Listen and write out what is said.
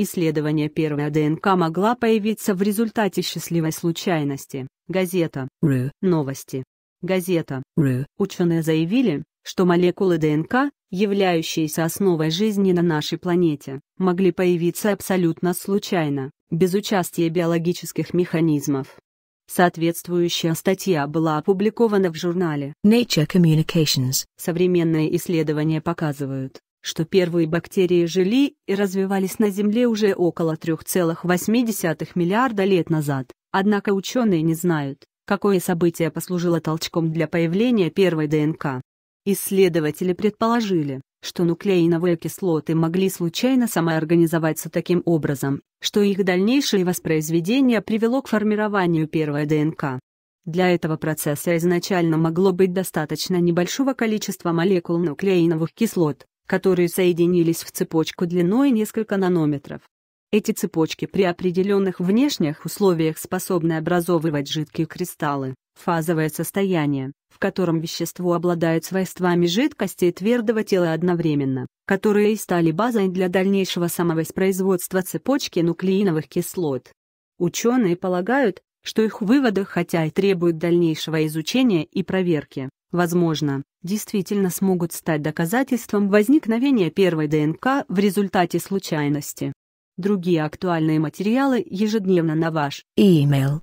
Исследование первой ДНК могла появиться в результате счастливой случайности. Газета. Ру. Новости. Газета. Ру. Ученые заявили, что молекулы ДНК, являющиеся основой жизни на нашей планете, могли появиться абсолютно случайно, без участия биологических механизмов. Соответствующая статья была опубликована в журнале Nature Communications. Современные исследования показывают, что первые бактерии жили и развивались на Земле уже около 3,8 миллиарда лет назад, однако ученые не знают, какое событие послужило толчком для появления первой ДНК. Исследователи предположили, что нуклеиновые кислоты могли случайно самоорганизоваться таким образом, что их дальнейшее воспроизведение привело к формированию первой ДНК. Для этого процесса изначально могло быть достаточно небольшого количества молекул нуклеиновых кислот, которые соединились в цепочку длиной несколько нанометров. Эти цепочки при определенных внешних условиях способны образовывать жидкие кристаллы, фазовое состояние, в котором вещество обладает свойствами жидкости и твердого тела одновременно, которые и стали базой для дальнейшего самовоспроизводства цепочки нуклеиновых кислот. Ученые полагают, что их выводы хотя и требуют дальнейшего изучения и проверки, возможно, действительно смогут стать доказательством возникновения первой ДНК в результате случайности. Другие актуальные материалы ежедневно на ваш e-mail.